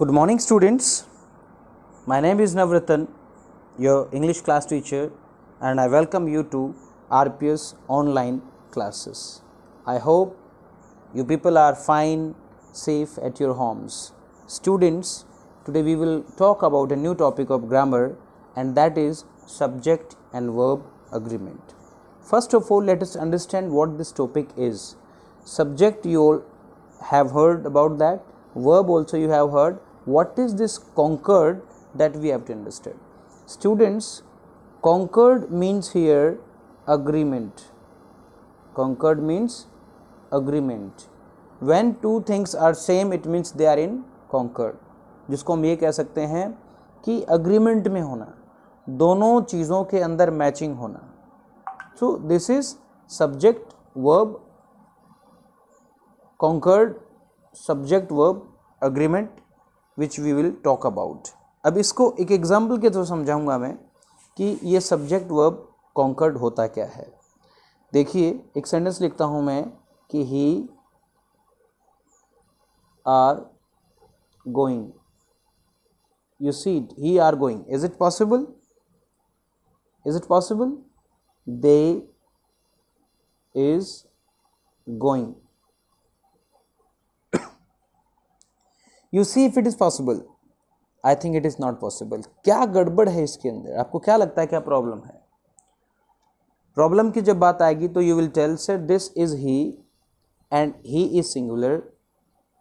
Good morning students. My name is Navratan, your English class teacher and I welcome you to RPS online classes. I hope you people are fine, safe at your homes. Students, today we will talk about a new topic of grammar and that is subject and verb agreement. First of all, let us understand what this topic is. Subject you all have heard about that, verb also you have heard what is this conquered that we have to understand students conquered means here agreement conquered means agreement when two things are same it means they are in conquered जिसको हम ये कह सकते हैं कि agreement में होना दोनों चीज़ों के अंदर मैचिंग होना so this is subject verb concord subject verb agreement which we will talk about अब इसको एक एग्जाम्पल के थ्रू समझाऊंगा मैं कि ये सब्जेक्ट वर्ब कॉन्कर्ड होता क्या है देखिए एक सेंटेंस लिखता हूँ मैं कि he are going you seat he are going is it possible is it possible they is going you see if it is possible I think it is not possible क्या गड़बड़ है इसके अंदर आपको क्या लगता है क्या प्रॉब्लम है प्रॉब्लम की जब बात आएगी तो you will tell sir this is he and he is singular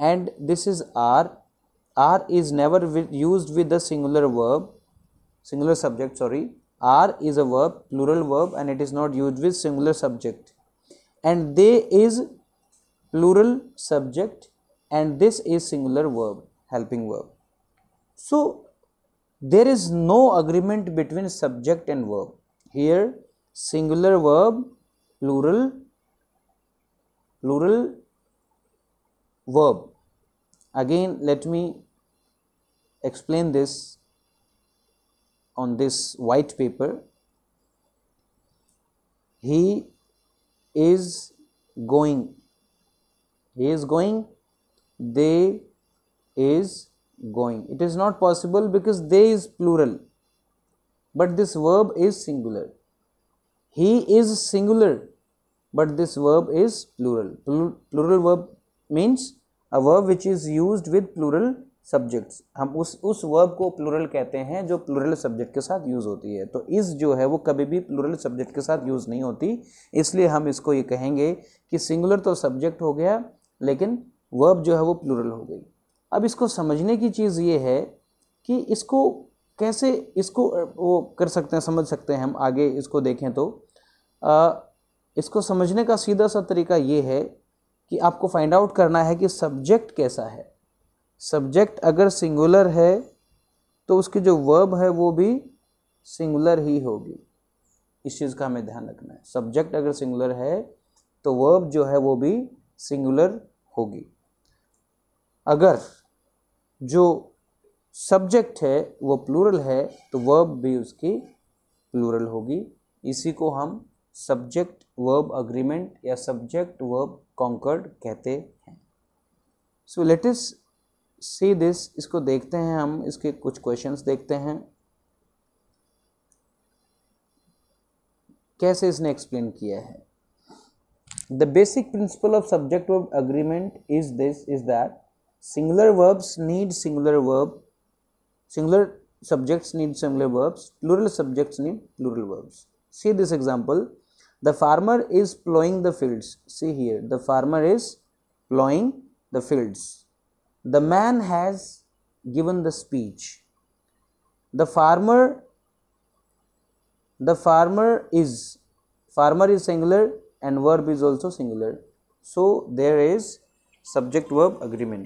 and this is are are is never use with the singular verb singular subject sorry are is a verb plural verb and it is not use with singular subject and they is plural subject and this is singular verb helping verb so there is no agreement between subject and verb here singular verb plural plural verb again let me explain this on this white paper he is going he is going they is going it is not possible because they is plural but this verb is singular he is singular but this verb is plural Pl plural verb means a verb which is used with plural subjects हम उस उस verb को plural कहते हैं जो plural subject के साथ use होती है तो इस जो है वो कभी भी प्लूरल सब्जेक्ट के साथ यूज़ नहीं होती इसलिए हम इसको ये कहेंगे कि सिंगुलर तो सब्जेक्ट हो गया लेकिन वर्ब जो है वो प्लूरल हो गई अब इसको समझने की चीज़ ये है कि इसको कैसे इसको वो कर सकते हैं समझ सकते हैं हम आगे इसको देखें तो आ, इसको समझने का सीधा सा तरीका ये है कि आपको फाइंड आउट करना है कि सब्जेक्ट कैसा है सब्जेक्ट अगर सिंगुलर है तो उसकी जो वर्ब है वो भी सिंगुलर ही होगी इस चीज़ का हमें ध्यान रखना है सब्जेक्ट अगर सिंगुलर है तो वर्ब जो है वो भी सिंगुलर होगी अगर जो सब्जेक्ट है वो प्लूरल है तो वर्ब भी उसकी प्लूरल होगी इसी को हम सब्जेक्ट वर्ब अग्रीमेंट या सब्जेक्ट वर्ब कॉन्कर्ड कहते हैं सो लेट इस सी दिस इसको देखते हैं हम इसके कुछ क्वेश्चंस देखते हैं कैसे इसने एक्सप्लेन किया है the basic principle of subject verb agreement is this is that Singular verbs need singular verb. Singular subjects need singular verbs. Plural subjects need plural verbs. See this example. The farmer is plowing the fields. See here. The farmer is plowing the fields. The man has given the speech. The farmer the farmer is farmer is singular and verb is also singular so there is subject verb agreement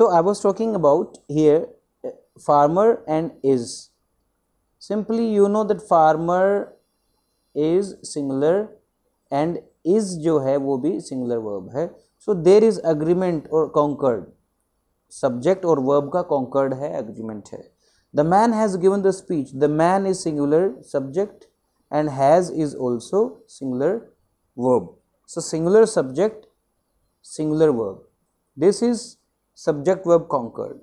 So, I was talking about here eh, farmer and is. Simply, you know that farmer is singular and is jo hai wo bhi singular verb hai. So, there is agreement or concord. Subject or verb ka concurred hai, agreement hai. The man has given the speech. The man is singular subject and has is also singular verb. So, singular subject, singular verb. This is subject verb concord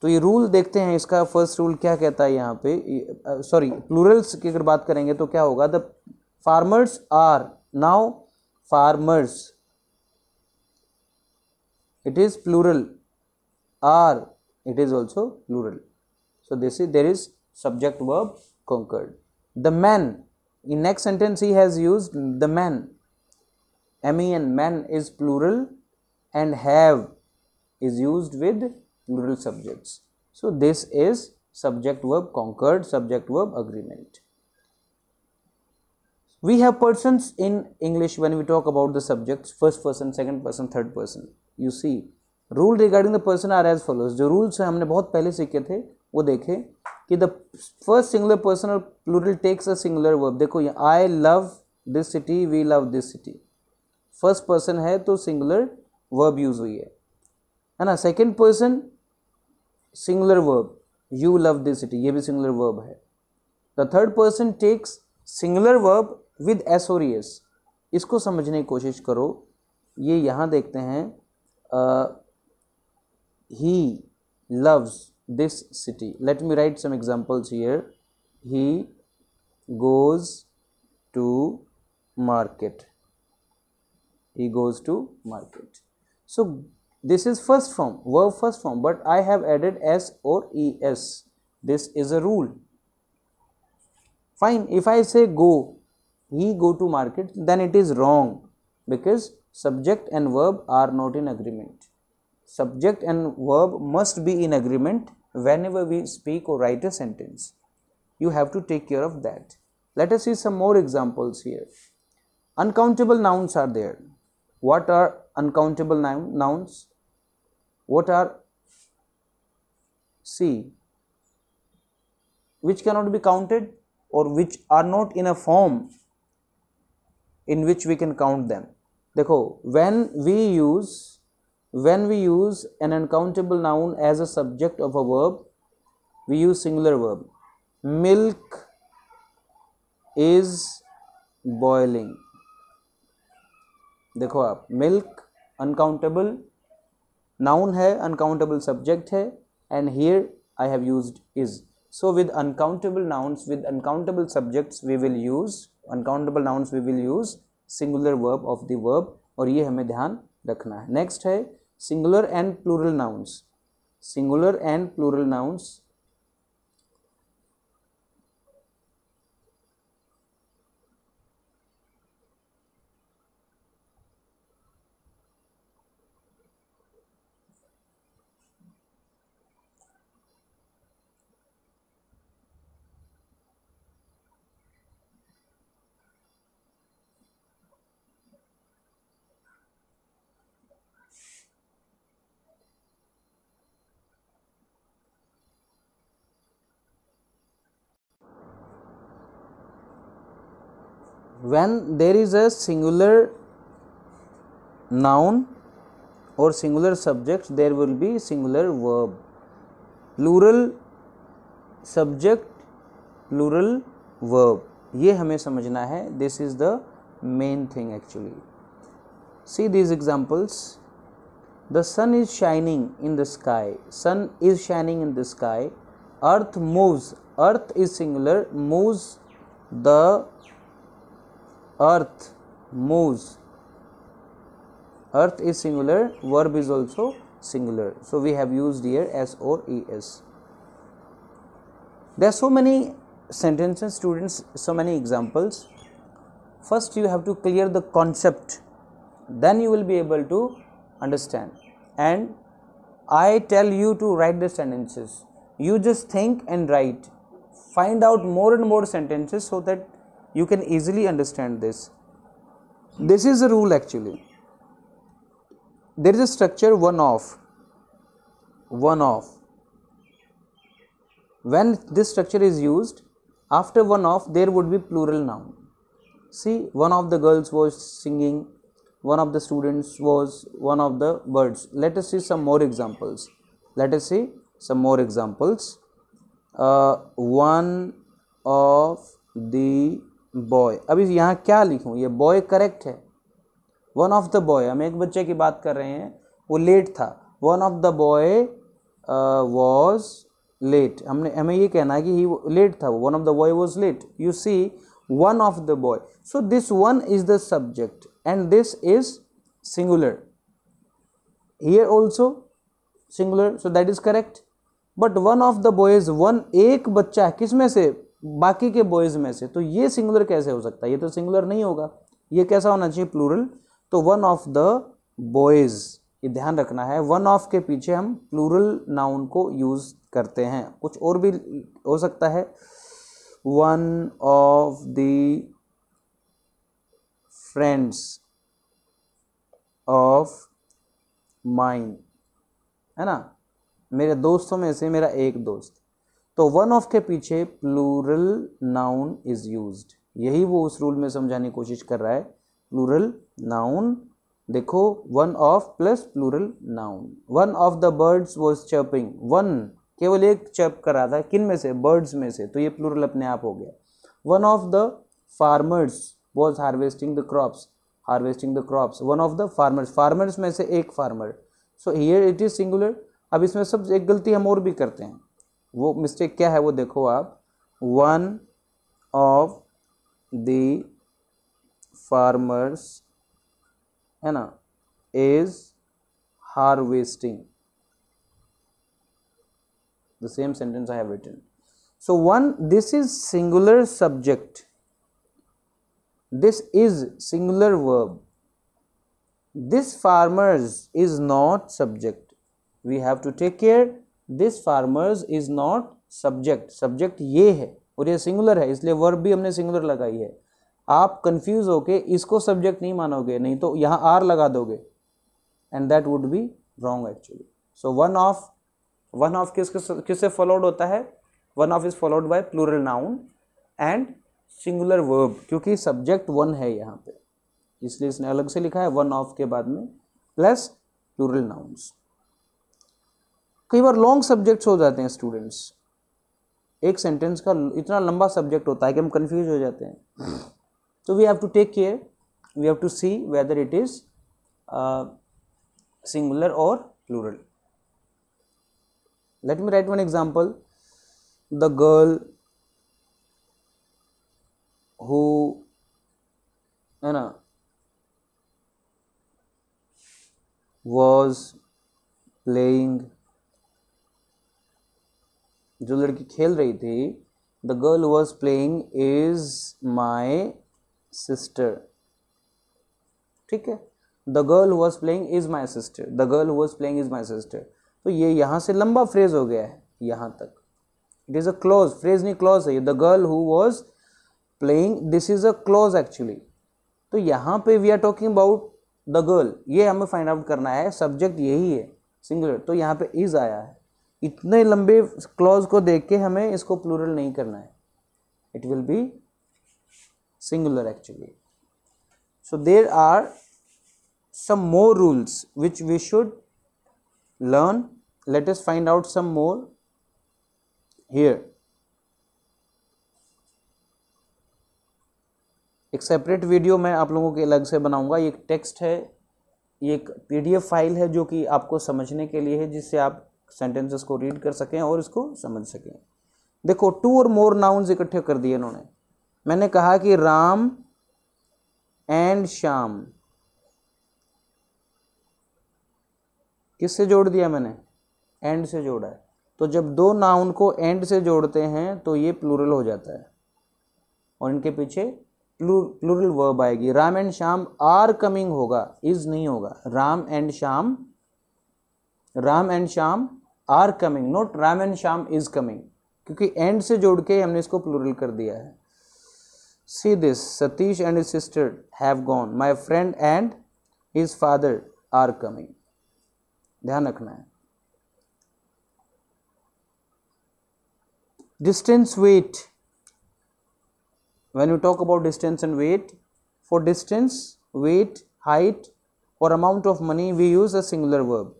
तो ये rule देखते हैं इसका first rule क्या कहता है यहाँ पे सॉरी प्लूरल्स की अगर बात करेंगे तो क्या होगा the farmers are now farmers it is plural are it is also plural so this is there is subject verb concord the man in next sentence he has use the man M E N man is plural and have is used with plural subjects. So, this is subject verb conquered, subject verb agreement. We have persons in English when we talk about the subjects first person, second person, third person. You see, rule regarding the person are as follows जो rules हैं हमने बहुत पहले सीखे थे वो देखे कि द फर्स्ट सिंगुलर पर्सन और plural takes a singular verb देखो I love this city we love this city first person है तो सिंगुलर वर्ब यूज हुई है है ना second person singular verb you love this city ये भी सिंगुलर वर्ब है the third person takes singular verb with एसोरियस इसको समझने की कोशिश करो ये यहाँ देखते हैं he loves this city let me write some examples here he goes to market he goes to market so This is first form, verb first form, but I have added s or es. This is a rule. Fine, if I say go, he go to market, then it is wrong because subject and verb are not in agreement. Subject and verb must be in agreement whenever we speak or write a sentence. You have to take care of that. Let us see some more examples here. Uncountable nouns are there what are uncountable nouns what are c which cannot be counted or which are not in a form in which we can count them देखो when we use when we use an uncountable noun as a subject of a verb we use singular verb milk is boiling देखो आप milk uncountable noun है uncountable subject है and here I have use is so with uncountable nouns with uncountable subjects we will use uncountable nouns we will use singular verb of the verb और ये हमें ध्यान रखना है next है singular and plural nouns singular and plural nouns when there is a singular noun or singular subject there will be singular verb plural subject plural verb ये हमें समझना है this is the main thing actually see these examples the sun is shining in the sky sun is shining in the sky earth moves earth is singular moves the earth moves earth is singular verb is also singular so we have used here s or es there are so many sentences students so many examples first you have to clear the concept then you will be able to understand and i tell you to write the sentences you just think and write find out more and more sentences so that you can easily understand this this is a rule actually there is a structure one off one off when this structure is used after one off there would be plural noun see one of the girls was singing one of the students was one of the birds let us see some more examples let us see some more examples uh, one of the boy अभी यहाँ क्या लिखूँ ये boy correct है one of the boy हम एक बच्चे की बात कर रहे हैं वो लेट था one of the boy was late हमने हमें ये कहना है कि ही लेट था वो one of the boy was late you see one of the boy so this one is the subject and this is singular here also singular so that is correct but one of the boys one एक बच्चा है किस में से बाकी के boys में से तो ये सिंगुलर कैसे हो सकता है ये तो सिंगुलर नहीं होगा ये कैसा होना चाहिए प्लूरल तो वन ऑफ द बॉयज़ ये ध्यान रखना है वन ऑफ के पीछे हम प्लूरल नाउन को यूज़ करते हैं कुछ और भी हो सकता है one of the friends of mind है ना मेरे दोस्तों में से मेरा एक दोस्त तो वन ऑफ के पीछे प्लूरल नाउन इज यूज यही वो उस रूल में समझाने की कोशिश कर रहा है प्लूरल नाउन देखो one of plus plural noun one of the birds was chirping one केवल एक चर्प कर रहा था किन में से बर्ड्स में से तो ये प्लूरल अपने आप हो गया one of the farmers was harvesting the crops harvesting the crops one of the farmers farmers में से एक farmer so here it is singular अब इसमें सब एक गलती हम और भी करते हैं वो मिस्टेक क्या है वो देखो आप वन ऑफ द फार्मर्स है ना is harvesting the same sentence i have written so one this is singular subject this is singular verb this farmers is not subject we have to take care this farmers is not subject subject ये है और ये singular है इसलिए verb भी हमने singular लगाई है आप कंफ्यूज होके इसको सब्जेक्ट नहीं मानोगे नहीं तो यहाँ आर लगा दोगे and that would be wrong actually so one of one of किस किससे फॉलोड होता है one of is followed by plural noun and singular verb क्योंकि सब्जेक्ट वन है यहाँ पे इसलिए इसने अलग से लिखा है वन ऑफ के बाद में प्लस प्लूरल नाउन्स कई बार लॉन्ग सब्जेक्ट्स हो जाते हैं स्टूडेंट्स एक सेंटेंस का इतना लंबा सब्जेक्ट होता है कि हम कन्फ्यूज हो जाते हैं तो we have to take care we have to see whether it is singular और plural let me write one example the girl who है ना वॉज प्लेइंग जो लड़की खेल रही थी the girl was playing is my sister ठीक है the girl was playing is my sister the girl was playing is my sister तो ये यहाँ से लंबा फ्रेज हो गया है यहाँ तक it is a close phrase नहीं क्लोज है ये the girl who was playing this is a close actually तो यहाँ पे we are talking about the girl ये हमें फाइंड आउट करना है सब्जेक्ट यही है सिंगुलर तो यहाँ पे इज आया है इतने लंबे क्लॉज को देख के हमें इसको प्लूरल नहीं करना है it will be singular actually so there are some more rules which we should learn let's find out some more here एक सेपरेट वीडियो मैं आप लोगों के अलग से बनाऊंगा ये एक टेक्स्ट है ये एक पीडीएफ फाइल है जो कि आपको समझने के लिए है जिससे आप सेंटेंसेस को रीड कर सकें और इसको समझ सकें देखो टू और मोर नाउन्स इकट्ठे कर दिए इन्होंने मैंने कहा कि राम एंड श्याम किससे जोड़ दिया मैंने एंड से जोड़ा है तो जब दो नाउन को एंड से जोड़ते हैं तो ये प्लूरल हो जाता है और इनके पीछे प्लूरल वर्ब आएगी Ram and Shyam are coming होगा इज नहीं होगा Ram and Shyam Ram and Shyam are coming not Ram and Shyam is coming क्योंकि एंड से जोड़ के हमने इसको प्लूरल कर दिया है see this Satish and sister have gone my friend and his father are coming ध्यान रखना है distance weight when you talk about distance and weight for distance weight height और amount of money we use a singular verb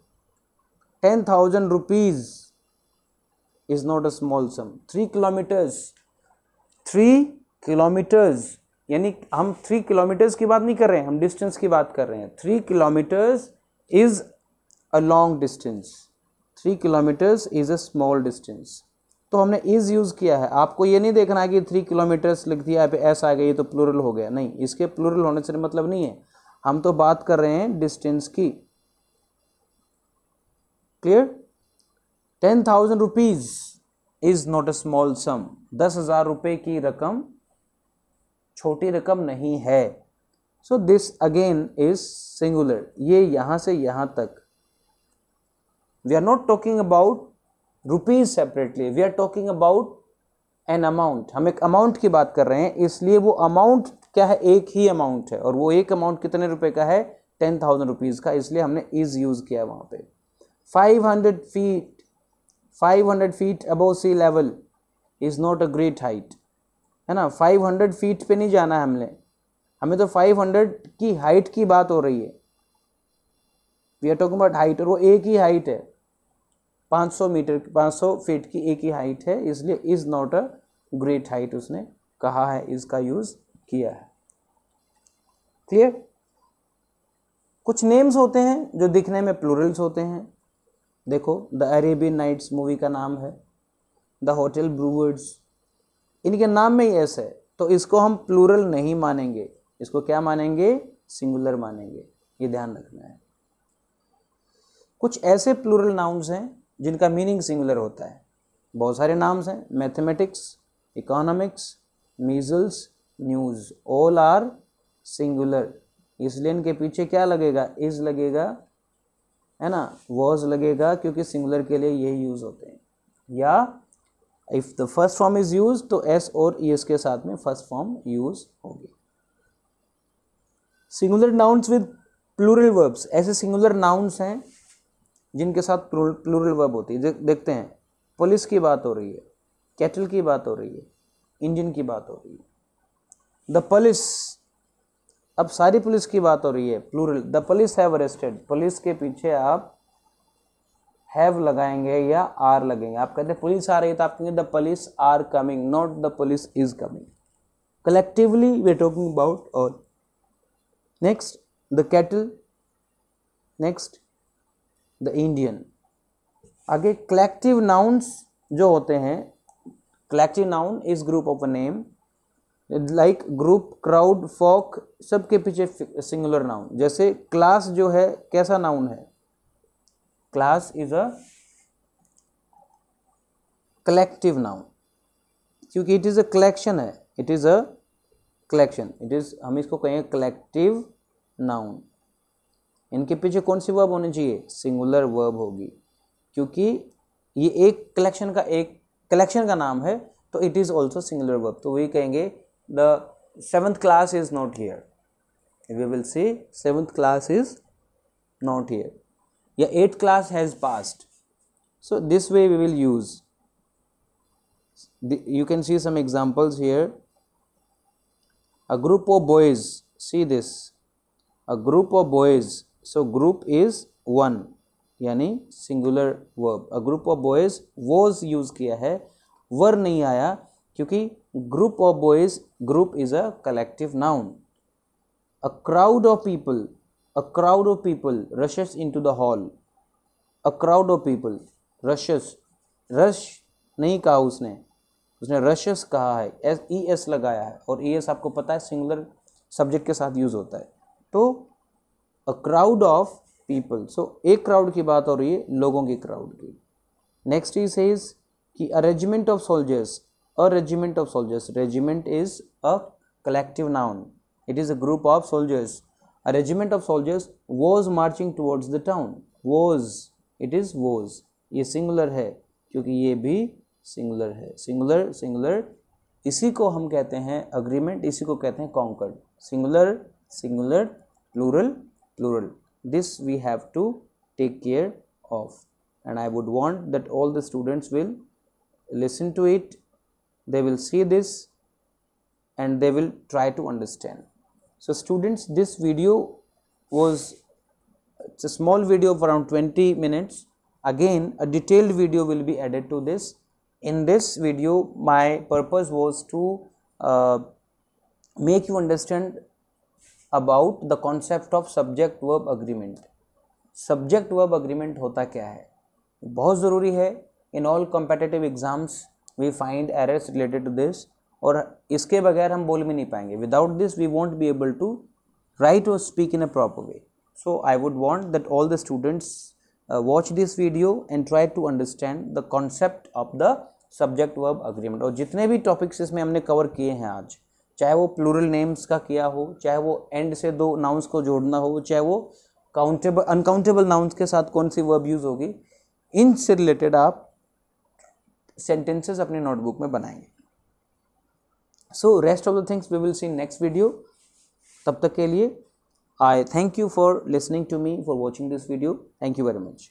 ten thousand rupees is not a small sum three kilometres three kilometres यानी हम three kilometres की बात नहीं कर रहे हैं हम डिस्टेंस की बात कर रहे हैं three kilometres is a long distance three kilometres is a small distance तो हमने इज यूज़ किया है आपको ये नहीं देखना है कि थ्री किलोमीटर्स लिख दिया है एस आ गई तो प्लूरल हो गया नहीं इसके प्लूरल होने से मतलब नहीं है हम तो बात कर रहे हैं डिस्टेंस की clear ten thousand rupees is not a small sum दस हजार रुपये की रकम छोटी रकम नहीं है so this again is singular ये यहां से यहां तक we are not talking about rupees separately we are talking about an amount हम एक अमाउंट की बात कर रहे हैं इसलिए वो अमाउंट क्या है एक ही अमाउंट है और वो एक अमाउंट कितने रुपए का है टेन थाउजेंड रुपीज़ का इसलिए हमने इज़ यूज़ किया वहां पर five hundred feet five hundred feet above sea level is not a great height है ना फाइव हंड्रेड फीट पे नहीं जाना है हमने हमें तो फाइव हंड्रेड की हाइट की बात हो रही है we are talking about height और वो एक ही हाइट है सौ मीटर सौ फीट की एक ही हाइट है इसलिए is not a great height उसने कहा है इसका यूज़ किया है क्लियर कुछ नेम्स होते हैं जो दिखने में प्लूरल्स होते हैं देखो द अरेबियन नाइट्स मूवी का नाम है द होटल ब्रूवर्ड्स इनके नाम में ही एस है तो इसको हम प्लूरल नहीं मानेंगे इसको क्या मानेंगे सिंगुलर मानेंगे ये ध्यान रखना है कुछ ऐसे प्लूरल नाउन्स हैं जिनका मीनिंग सिंगुलर होता है बहुत सारे नाम्स हैं mathematics economics measles news all are singular इसलिए इनके पीछे क्या लगेगा इज लगेगा है ना वॉज लगेगा क्योंकि सिंगुलर के लिए यही यूज़ होते हैं या if the first form is use तो एस और ई e एस के साथ में फर्स्ट फॉर्म यूज होगी singular nouns with plural verbs ऐसे सिंगुलर नाउन्स हैं जिनके साथ प्लूरल वर्ब होती है देखते हैं पुलिस की बात हो रही है कैटल की बात हो रही है इंजन की बात हो रही है द पुलिस अब सारी पुलिस की बात हो रही है plural the police have arrested police के पीछे आप हैव लगाएंगे या आर लगेंगे आप कहते हैं पुलिस आ रही है तो आप कहेंगे the police are coming not the police is coming collectively they talking about all next the cattle next the Indian आगे कलेक्टिव नाउन्स जो होते हैं collective noun is group of a name like group crowd folk सब के पीछे singular noun जैसे class जो है कैसा नाउन है class is a collective noun क्योंकि इट इज़ अ कलेक्शन है it is a collection it is हम इसको कहेंगे कलेक्टिव नाउन इनके पीछे कौन सी वर्ब होनी चाहिए सिंगुलर वर्ब होगी क्योंकि ये एक कलेक्शन का एक कलेक्शन का नाम है तो it is also singular verb तो वही कहेंगे the seventh class is not here we will see seventh class is not here yeah eighth class has passed so this way we will use the, you can see some examples here a group of boys see this a group of boys so group is one yani singular verb a group of boys was use kiya hai were nahi aaya kyunki group of boys group is a collective noun a crowd of people a crowd of people rushes into the hall a crowd of people rushes rush नहीं कहा उसने उसने रशस कहा है S E S लगाया है और E e, S आपको पता है सिंगुलर सब्जेक्ट के साथ यूज होता है तो a crowd of people so एक क्राउड की बात हो रही है लोगों की क्राउड की नेक्स्ट इज सेज कि arrangement of soldiers a regiment of soldiers regiment is a collective noun it is a group of soldiers a regiment of soldiers was marching towards the town was it is was ये singular. है क्योंकि ये singular. Singular, है singular singular इसी को हम कहते हैं अग्रीमेंट इसी को कहते हैं concord singular singular plural plural this we and I would want that all the students will listen to it they will see this and they will try to understand so students this video was it's a small video of around 20 minutes again a detailed video will be added to this in this video my purpose was to uh, make you understand about the concept of subject verb agreement subject verb agreement hota kya hai bahut zaruri hai in all competitive exams we find errors related to this और इसके बगैर हम बोल भी नहीं पाएंगे without this we won't be able to write और speak in a proper way so I would want that all the students watch this video and try to understand the concept of the subject verb agreement और जितने भी topics इसमें हमने cover किए हैं आज चाहे वो प्लूरल नेम्स का किया हो चाहे वो एंड से दो नाउंस को जोड़ना हो चाहे वो काउंटेबल अनकाउंटेबल नाउंस के साथ कौन सी वर्ब यूज़ होगी इन से रिलेटेड आप सेंटेंसेस अपने नोटबुक में बनाएंगे so rest of the things we will see next video तब तक के लिए I thank you for listening to me for watching this video thank you very much